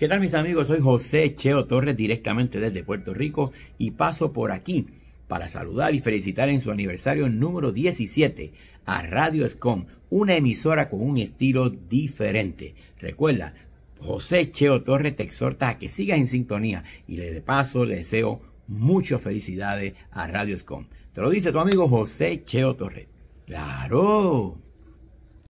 ¿Qué tal mis amigos? Soy José Cheo Torres directamente desde Puerto Rico y paso por aquí para saludar y felicitar en su aniversario número 17 a Radio Escom, una emisora con un estilo diferente. Recuerda, José Cheo Torres te exhorta a que sigas en sintonía y de paso le deseo muchas felicidades a Radio Escom. Te lo dice tu amigo José Cheo Torres. ¡Claro!